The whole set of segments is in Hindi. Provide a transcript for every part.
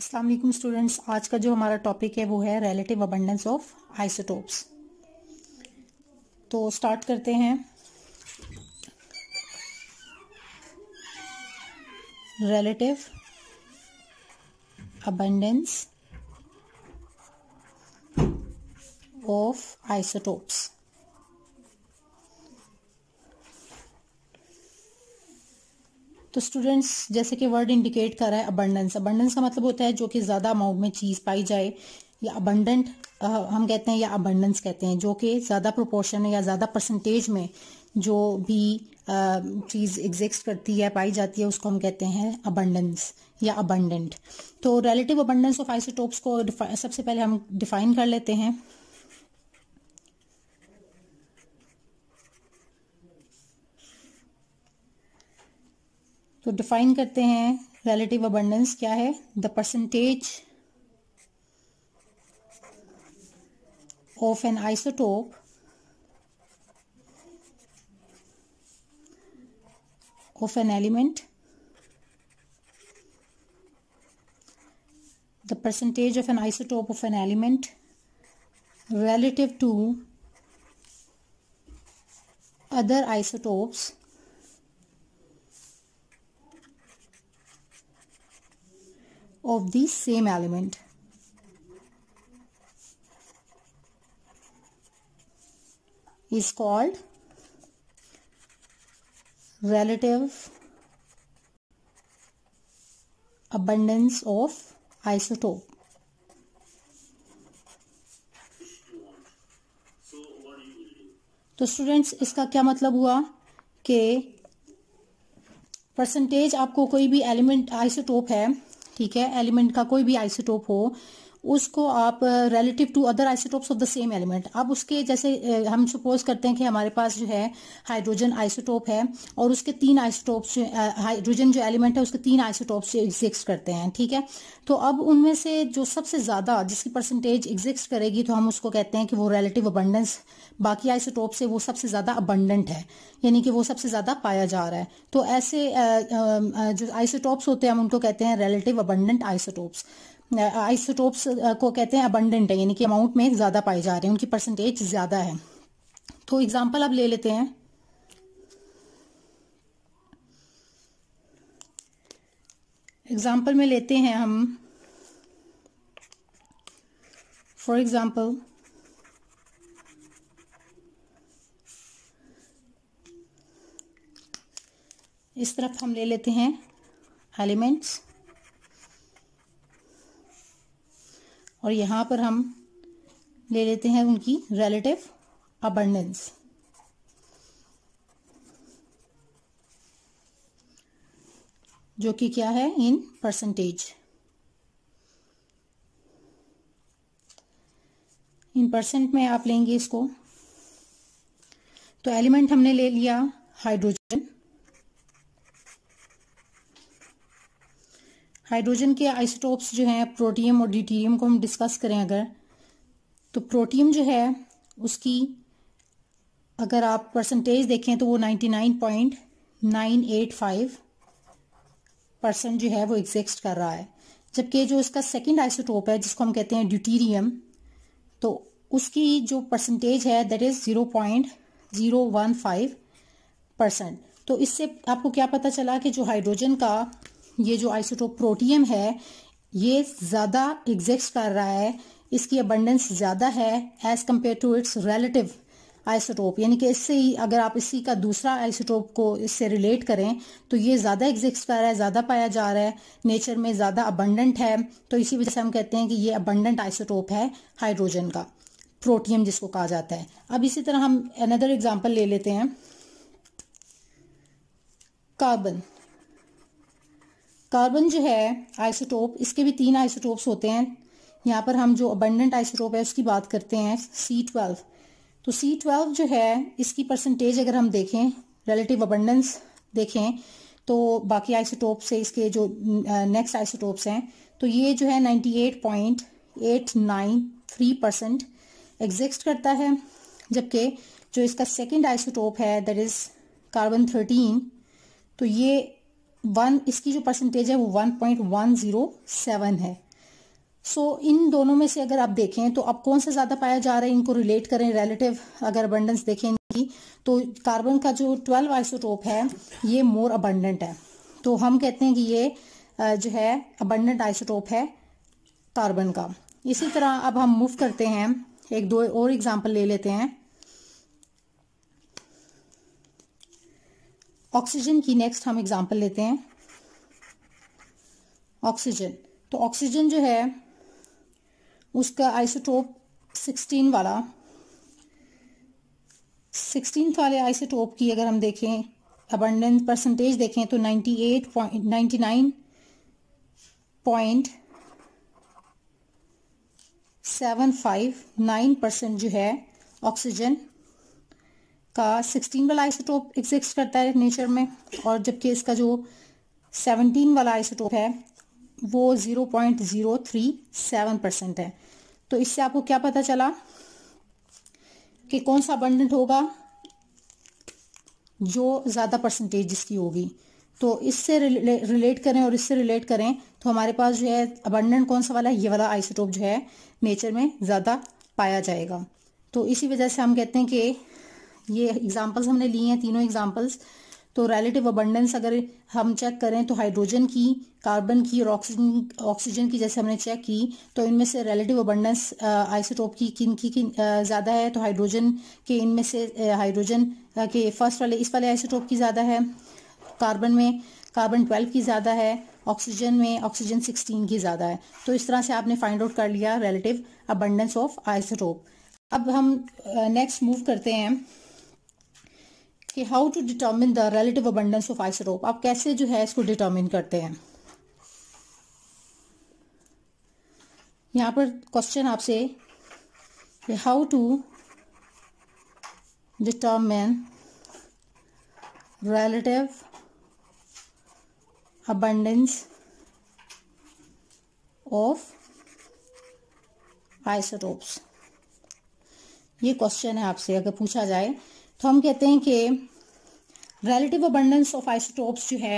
असलम स्टूडेंट्स आज का जो हमारा टॉपिक है वो है रिलेटिव अबंडेंस ऑफ आइसोटोप्स तो स्टार्ट करते हैं रिलेटिव अबंडेंस ऑफ आइसोटोप्स तो स्टूडेंट्स जैसे कि वर्ड इंडिकेट कर रहा है अबंडेंस अबंडेंस का मतलब होता है जो कि ज़्यादा अमाउंट में चीज़ पाई जाए या अबंडेंट हम कहते हैं या अबंडेंस कहते हैं जो कि ज़्यादा प्रोपोर्शन में या ज़्यादा परसेंटेज में जो भी चीज़ एग्जिस्ट करती है पाई जाती है उसको हम कहते हैं अबंडेंस या अबंडेंट तो रिलेटिव अबंडेंस ऑफ आइसोटोप्स को सबसे पहले हम डिफाइन कर लेते हैं तो डिफाइन करते हैं रिलेटिव अबंडेंस क्या है the percentage of an isotope of an element the percentage of an isotope of an element relative to other isotopes of the same element. is called relative abundance of isotope. तो स्टूडेंट्स इसका क्या मतलब हुआ कि परसेंटेज आपको कोई भी एलिमेंट आइसोटोप है ठीक है एलिमेंट का कोई भी आइसोटोप हो उसको आप relative to other isotopes of the same element अब उसके जैसे हम सपोज करते हैं कि हमारे पास जो है हाइड्रोजन आइसोटोप है और उसके तीन आइसोटोप्स हाइड्रोजन जो एलिमेंट है उसके तीन आइसोटोप्स एग्जिस्ट करते हैं ठीक है तो अब उनमें से जो सबसे ज़्यादा जिसकी परसेंटेज एग्जिस्ट करेगी तो हम उसको कहते हैं कि वो रिलेटिव अबंडेंस बाकी आइसोटोप से वो सबसे ज़्यादा अबंडेंट है यानी कि वो सबसे ज़्यादा पाया जा रहा है तो ऐसे जो आइसोटोप्स होते हैं हम उनको कहते हैं रिलेटिव अबंडेंट आइसोटोप्स आइसोटोप्स को कहते हैं अबंडेंट है यानी कि अमाउंट में ज़्यादा पाए जा रहे हैं उनकी परसेंटेज ज़्यादा है तो एग्जाम्पल आप ले लेते हैं एग्जाम्पल में लेते हैं हम फॉर एग्जाम्पल इस तरफ हम ले लेते हैं एलिमेंट्स और यहाँ पर हम ले लेते हैं उनकी रिलेटिव अबंडेंस जो कि क्या है इन परसेंटेज इन परसेंट में आप लेंगे इसको तो एलिमेंट हमने ले लिया हाइड्रोजन हाइड्रोजन के आइसोटोप्स जो हैं प्रोटियम और ड्यूटीरियम को हम डिस्कस करें अगर तो प्रोटियम जो है उसकी अगर आप परसेंटेज देखें तो वो 99.985 परसेंट जो है वो एग्जिस्ट कर रहा है जबकि जो इसका सेकंड आइसोटोप है जिसको हम कहते हैं ड्यूटीरियम तो उसकी जो परसेंटेज है that is zero point zero one five percent तो इससे आपको क्या पता चला कि जो हाइड्रोजन का ये जो आइसोटोप प्रोटियम है ये ज़्यादा एग्जिस्ट कर रहा है इसकी अबंडेंस ज़्यादा है as compared to its relative isotope यानी कि इससे ही अगर आप इसी का दूसरा आइसोटोप को इससे रिलेट करें तो ये ज़्यादा एग्जिस्ट कर रहा है ज़्यादा पाया जा रहा है नेचर में ज़्यादा अबंडेंट है तो इसी वजह से हम कहते हैं कि ये अबंडेंट आइसोटोप है हाइड्रोजन का प्रोटियम जिसको कहा जाता है अब इसी तरह हम अनदर एग्जाम्पल ले लेते हैं कार्बन कार्बन जो है आइसोटोप इसके भी तीन आइसोटोप्स होते हैं यहाँ पर हम जो अबंडेंट आइसोटोप है उसकी बात करते हैं सी ट्वेल्व तो सी ट्वेल्व जो है इसकी परसेंटेज अगर हम देखें रिलेटिव अबंडेंस देखें तो बाकी आइसोटोप से इसके जो नेक्स्ट आइसोटोप्स हैं तो ये जो है ninety eight point eight nine three percent करता है जबकि जो इसका सेकेंड आइसोटोप है दैट इज़ कार्बन थर्टीन तो ये वन इसकी जो परसेंटेज है वो one point one zero seven है सो so, इन दोनों में से अगर आप देखें तो अब कौन सा ज़्यादा पाया जा रहा है इनको रिलेट करें रिलेटिव अगर अबंडेंस देखें इनकी तो कार्बन का जो ट्वेल्व आइसोटोप है ये मोर अबंडेंट है तो हम कहते हैं कि ये जो है अबंडेंट आइसोटोप है कार्बन का इसी तरह अब हम मूव करते हैं एक दो और एग्जाम्पल ले लेते हैं ऑक्सीजन की नेक्स्ट हम एग्जांपल लेते हैं ऑक्सीजन तो ऑक्सीजन जो है उसका आइसोटोप 16 वाला सिक्सटीन वाले आइसोटोप की अगर हम देखें अबंडेंस परसेंटेज देखें तो ninety point seven five nine percent जो है ऑक्सीजन का सिक्सटीन वाला आइसोटोप एग्जिस्ट करता है नेचर में और जबकि इसका जो सेवनटीन वाला आइसोटोप है वो zero point zero three seven percent है तो इससे आपको क्या पता चला कि कौन सा अबंडेंट होगा जो ज़्यादा परसेंटेज जिसकी होगी तो इससे रिले, रिलेट करें और इससे रिलेट करें तो हमारे पास जो है अबंडेंट कौन सा वाला है ये वाला आइसोटोप जो है नेचर में ज़्यादा पाया जाएगा तो इसी वजह से हम कहते हैं कि ये एग्जाम्पल्स हमने लिए हैं तीनों एग्जाम्पल्स तो रिलेटिव अबंडेंस अगर हम चेक करें तो हाइड्रोजन की कार्बन की और ऑक्सीजन ऑक्सीजन की जैसे हमने चेक की तो इनमें से रिलेटिव अबंडेंस आइसोटोप की किन की किन ज़्यादा है तो हाइड्रोजन के इनमें से हाइड्रोजन के फर्स्ट वाले इस वाले आइसोटोप की ज़्यादा है कार्बन में कार्बन ट्वेल्व की ज़्यादा है ऑक्सीजन में ऑक्सीजन सिक्सटीन की ज़्यादा है तो इस तरह से आपने फाइंड आउट कर लिया रिलेटिव अबंडेंस ऑफ आइसोटोप अब हम नेक्स्ट मूव करते हैं कि how to determine the relative abundance of isotope आप कैसे जो है इसको डिटर्मिन करते हैं यहां पर क्वेश्चन आपसे how to determine relative abundance of isotopes ये क्वेश्चन है आपसे अगर पूछा जाए तो हम कहते हैं कि रिलेटिव अबंडेंस ऑफ आइसोटोप्स जो है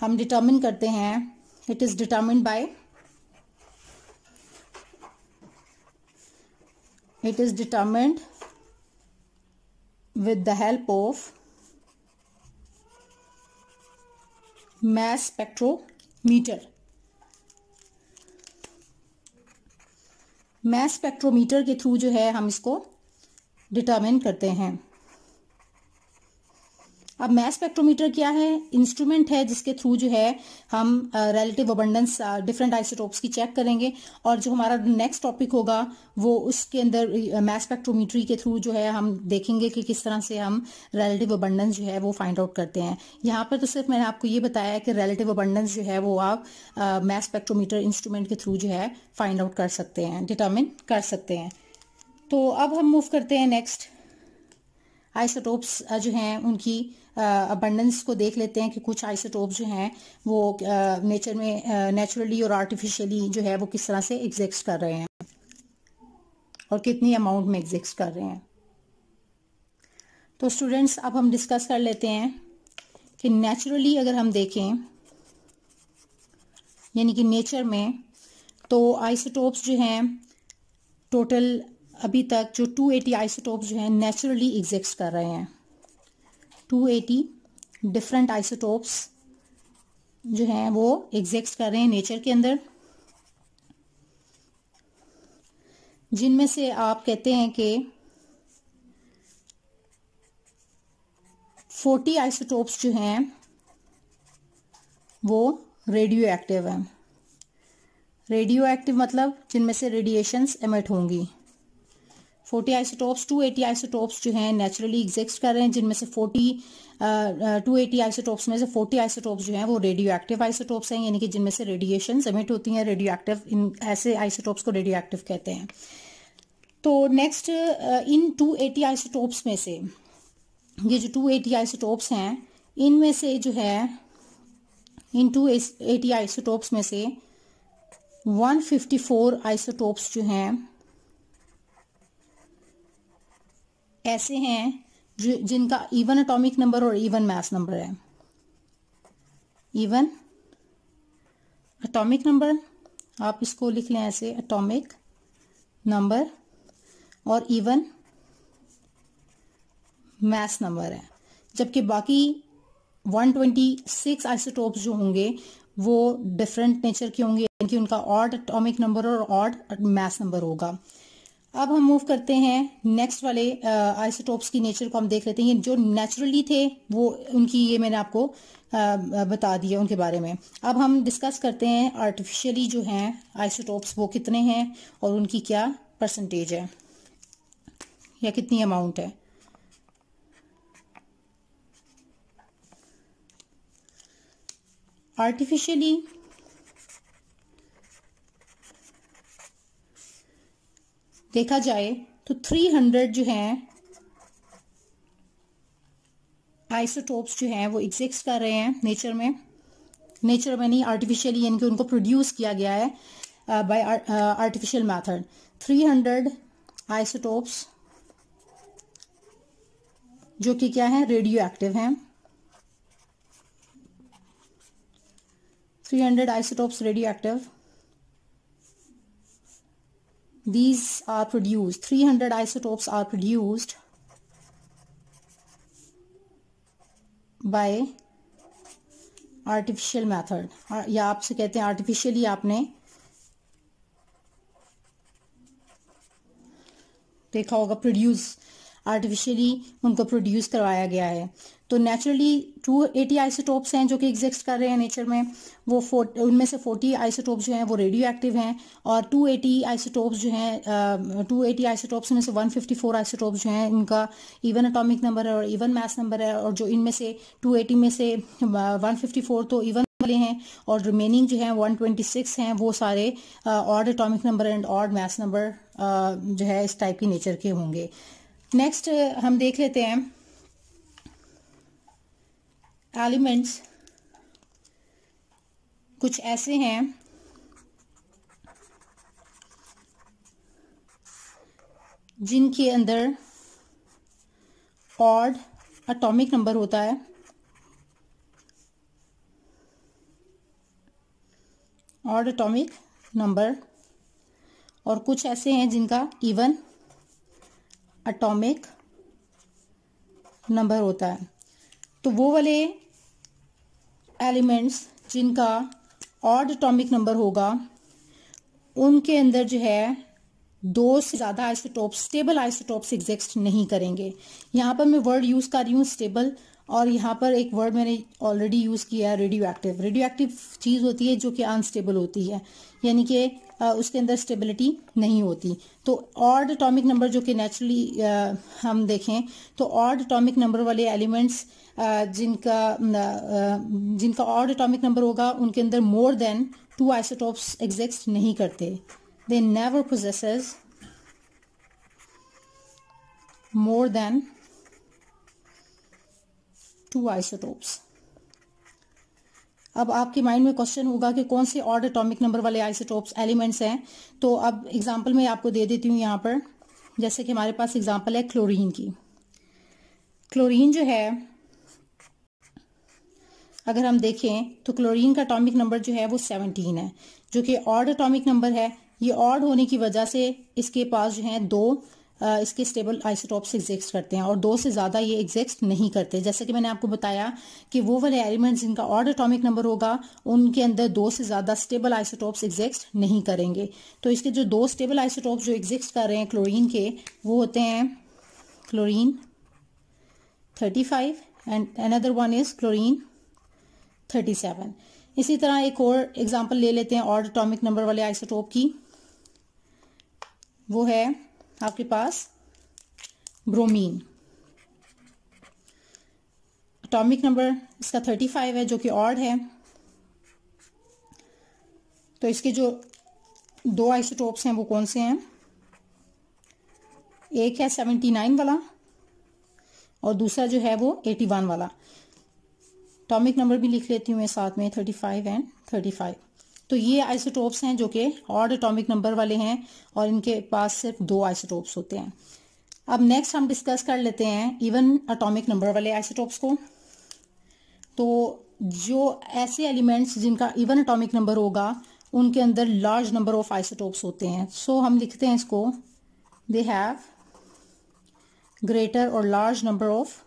हम डिटर्मिन करते हैं it is determine by it is determined with the help of mass spectrometer mass spectrometer के थ्रू जो है हम इसको डिटर्मिन करते हैं अब मैस स्पेक्ट्रोमीटर क्या है इंस्ट्रूमेंट है जिसके थ्रू जो है हम रिलेटिव अबंडेंस डिफरेंट आइसोटोप्स की चेक करेंगे और जो हमारा नेक्स्ट टॉपिक होगा वो उसके अंदर मैस uh, स्पेक्ट्रोमीटरी के थ्रू जो है हम देखेंगे कि किस तरह से हम रिलेटिव अबंडेंस जो है वो फाइंड आउट करते हैं यहाँ पर तो सिर्फ मैंने आपको ये बताया है कि रिलेटिव अबंडेंस जो है वो आप मैथ स्पेक्ट्रोमीटर इंस्ट्रूमेंट के थ्रू जो है फाइंड आउट कर सकते हैं डिटर्मिन कर सकते हैं तो अब हम मूव करते हैं नेक्स्ट आइसोटोप्स uh, जो हैं उनकी अबंडेंस को देख लेते हैं कि कुछ आइसोटोप जो हैं वो नेचर में नेचुरली और आर्टिफिशियली जो है वो किस तरह से एग्जिस्ट कर रहे हैं और कितनी अमाउंट में एग्जिस्ट कर रहे हैं तो स्टूडेंट्स अब हम डिस्कस कर लेते हैं कि नेचुरली अगर हम देखें यानी कि नेचर में तो आइसोटोप्स जो हैं टोटल अभी तक जो 280 आइसोटोप्स जो हैं नेचुरली एग्जिस्ट कर रहे हैं 280 डिफरेंट आइसोटोप्स जो हैं वो एग्जिस्ट कर रहे हैं नेचर के अंदर जिनमें से आप कहते हैं कि 40 आइसोटोप्स जो हैं वो रेडियो एक्टिव हैं रेडियो एक्टिव मतलब जिनमें से रेडिएशंस एमिट होंगी आइसोटोप्स आइसोटॉप्स एटी आइसोटॉप्स जो हैं नेचुरली एग्जिस्ट कर रहे हैं जिनमें से फोर्टी टू एटी आइसोटॉप्स में से फोर्टी आइसोटॉप्स जो हैं वो रेडियो एक्टिव आइसोटॉप्स हैं यानी कि जिनमें से रेडिएशन एमिट होती हैं रेडियो एक्टिव इन ऐसे आइसोटॉप्स को रेडियो एक्टिव कहते हैं तो नेक्स्ट इन टू एटी आइसोटॉप्स में से ये जो टू एटी आइसोटॉप्स हैं इनमें से जो है इन टू एटी आइसोटॉप्स में से फोर आइसोटॉप्स जो हैं ऐसे हैं जिनका इवन एटॉमिक नंबर और इवन मास नंबर है इवन एटॉमिक नंबर आप इसको लिख लें ऐसे एटॉमिक नंबर और इवन मास नंबर है जबकि बाकी 126 आइसोटोप्स जो होंगे वो डिफरेंट नेचर के होंगे यानी कि उनका ऑड एटॉमिक नंबर और ऑड मास नंबर होगा अब हम मूव करते हैं नेक्स्ट वाले आइसोटोप्स uh, की नेचर को हम देख लेते हैं जो नेचुरली थे वो उनकी ये मैंने आपको आ, uh, uh, बता दिया उनके बारे में अब हम डिस्कस करते हैं आर्टिफिशियली जो हैं आइसोटोप्स वो कितने हैं और उनकी क्या परसेंटेज है या कितनी अमाउंट है आर्टिफिशियली देखा जाए तो 300 जो हैं आइसोटोप्स जो हैं वो एग्जिस्ट कर रहे हैं नेचर में नेचर में नहीं आर्टिफिशियली यानी कि उनको प्रोड्यूस किया गया है बाय आर्टिफिशियल मेथड 300 आइसोटोप्स जो कि क्या है रेडियो एक्टिव हैं 300 isotopes radioactive these are produced 300 isotopes are produced by artificial method uh, या आपसे कहते हैं आर्टिफिशियली आपने देखा होगा प्रोड्यूस आर्टिफिशियली उनको प्रोड्यूस करवाया गया है तो नेचुरली टू एटी आइसोटोप्स हैं जो कि एग्जिस्ट कर रहे हैं नेचर में वो उनमें से फोर्टी आइसोटोप्स जो हैं वो रेडियो एक्टिव हैं और टू एटी आइसोटोप्स जो हैं टू एटी आइसोटोप्स में से वन फिफ्टी फोर आइसोटोप्स जो हैं इनका इवन अटोमिक नंबर है और इवन मैथ नंबर है और जो इनमें से टू एटी में से वन फिफ्टी फोर तो इवन वाले हैं और रिमेनिंग जो है वन ट्वेंटी सिक्स हैं वो सारे odd atomic number and odd mass number जो है इस टाइप की नेचर के होंगे नेक्स्ट uh, हम देख लेते हैं एलिमेंट्स कुछ ऐसे हैं जिनके अंदर ऑड अटोमिक नंबर होता है ऑड अटोमिक नंबर और कुछ ऐसे हैं जिनका इवन अटोमिक नंबर होता है तो वो वाले एलिमेंट्स जिनका ऑड एटॉमिक नंबर होगा उनके अंदर जो है दो से ज़्यादा आइसोटॉप स्टेबल आइसोटोप्स एग्जिस्ट नहीं करेंगे यहाँ पर मैं वर्ड यूज़ कर रही हूँ स्टेबल और यहाँ पर एक वर्ड मैंने ऑलरेडी यूज़ किया है रेडियो एक्टिव रेडियो एक्टिव चीज़ होती है जो कि अनस्टेबल होती है यानी कि उसके अंदर स्टेबिलिटी नहीं होती तो ऑर्ड अटोमिक नंबर जो कि नेचुरली हम देखें तो ऑर्ड अटोमिक नंबर वाले एलिमेंट्स जिनका जिनका ऑर्ड अटोमिक नंबर होगा उनके अंदर more than two isotopes exist नहीं करते they never possess more than two isotopes अब आपके माइंड में क्वेश्चन होगा कि कौन से ऑर्ड एटॉमिक नंबर वाले आइसोटोप्स एलिमेंट्स हैं तो अब एग्जांपल मैं आपको दे देती हूँ यहाँ पर जैसे कि हमारे पास एग्जांपल है क्लोरीन की क्लोरीन जो है अगर हम देखें तो क्लोरीन का अटोमिक नंबर जो है वो सेवनटीन है जो कि ऑर्ड अटोमिक नंबर है ये ऑर्ड होने की वजह से इसके पास जो है दो इसके स्टेबल आइसोटॉप्स से करते हैं और दो से ज़्यादा ये एग्जिस्ट नहीं करते जैसे कि मैंने आपको बताया कि वो वाले एलिमेंट्स जिनका ऑर्ड एटॉमिक नंबर होगा उनके अंदर दो से ज़्यादा स्टेबल आइसोटॉप्स एग्जिस्ट नहीं करेंगे तो इसके जो दो स्टेबल आइसोटोप जो एग्जिस्ट कर रहे हैं क्लोरिन के वो होते हैं chlorine thirty and another one is chlorine thirty इसी तरह एक और एग्जाम्पल ले लेते हैं ऑर्ड एटॉमिक नंबर वाले आइसोटोप की वो है आपके पास ब्रोमीन अटोमिक नंबर इसका थर्टी फाइव है जो कि ऑर्ड है तो इसके जो दो आइसोटोप्स हैं वो कौन से हैं एक है सेवेंटी नाइन वाला और दूसरा जो है वो एटी वन वाला टॉमिक नंबर भी लिख लेती हूँ मैं साथ में thirty five and thirty five तो ये आइसोटोप्स हैं जो कि ऑर्ड एटॉमिक नंबर वाले हैं और इनके पास सिर्फ दो आइसोटोप्स होते हैं अब नेक्स्ट हम डिस्कस कर लेते हैं इवन अटोमिक नंबर वाले आइसोटोप्स को तो जो ऐसे एलिमेंट्स जिनका इवन अटोमिक नंबर होगा उनके अंदर लार्ज नंबर ऑफ आइसोटोप्स होते हैं सो so, हम लिखते हैं इसको दे हैव ग्रेटर और लार्ज नंबर ऑफ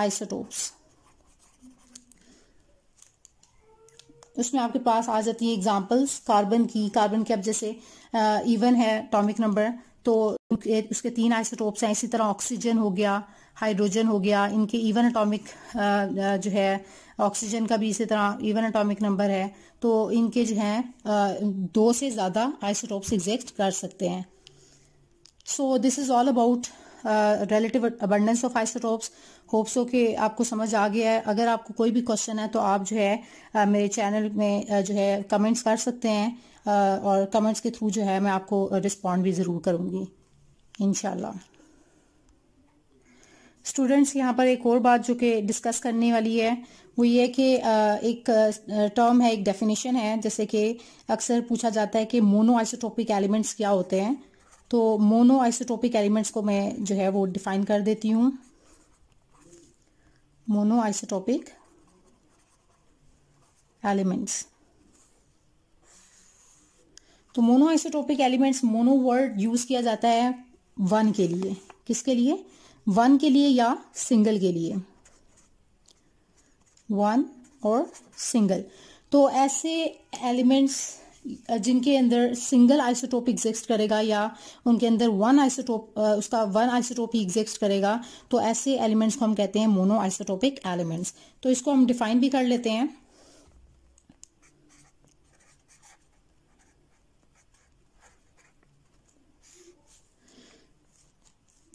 आइसोटोप्स उसमें आपके पास आ जाती है एग्जाम्पल्स कार्बन की कार्बन की अब जैसे इवन है टॉमिक नंबर तो उसके तीन आइसोटोप्स हैं इसी तरह ऑक्सीजन हो गया हाइड्रोजन हो गया इनके इवन अटोमिक जो है ऑक्सीजन का भी इसी तरह इवन अटोमिक नंबर है तो इनके जो है दो से ज़्यादा आइसोटोप्स एग्जिस्ट कर सकते हैं so this is all about relative abundance of isotopes hopes हो कि आपको समझ आ गया है अगर आपको कोई भी क्वेश्चन है तो आप जो है uh, मेरे चैनल में uh, जो है कमेंट्स कर सकते हैं uh, और कमेंट्स के थ्रू जो है मैं आपको रिस्पॉन्ड uh, भी ज़रूर करूँगी इनशाला स्टूडेंट्स यहाँ पर एक और बात जो कि डिस्कस करने वाली है वो ये कि uh, एक टर्म uh, है एक डेफिनेशन है जैसे कि अक्सर पूछा जाता है कि मोनो आइसोटोपिक एलिमेंट्स क्या होते हैं तो मोनो आइसोटोपिक एलिमेंट्स को मैं जो है वो डिफाइन कर देती हूँ मोनो आइसोटोपिक एलिमेंट्स तो monoisotopic elements mono word use किया जाता है वन के लिए किसके लिए वन के लिए या सिंगल के लिए वन और सिंगल तो ऐसे एलिमेंट्स जिनके अंदर सिंगल आइसोटोप एग्जिस्ट करेगा या उनके अंदर वन आइसोटोप उसका वन आइसोटोप ही एग्जिस्ट करेगा तो ऐसे एलिमेंट्स को हम कहते हैं मोनो आइसोटोपिक एलिमेंट्स तो इसको हम डिफाइन भी कर लेते हैं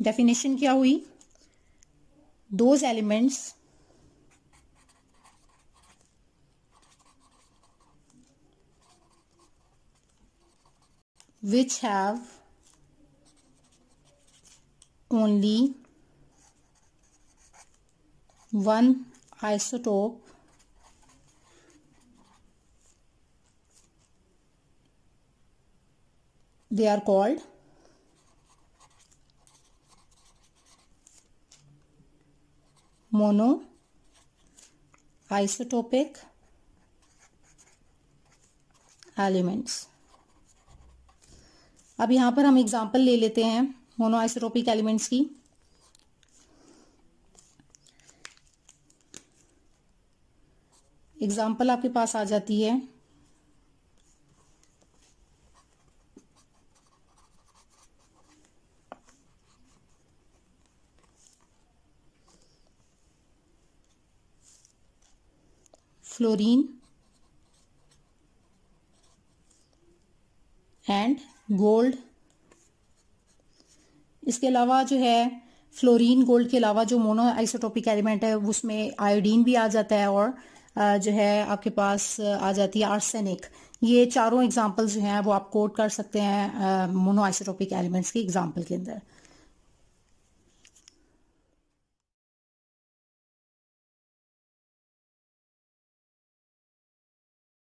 डेफिनेशन क्या हुई those elements which have only one isotope they are called mono isotopic elements अब यहाँ पर हम एग्जाम्पल ले लेते हैं मोनोआइसोट्रोपिक एलिमेंट्स की एग्जाम्पल आपके पास आ जाती है फ्लोरीन एंड गोल्ड इसके अलावा जो है फ्लोरीन गोल्ड के अलावा जो मोनो आइसोटोपिक एलिमेंट है उसमें आयोडीन भी आ जाता है और जो है आपके पास आ जाती है आर्सेनिक ये चारों एग्जाम्पल जो हैं वो आप कोट कर सकते हैं मोनो आइसोटोपिक एलिमेंट्स के एग्जाम्पल के अंदर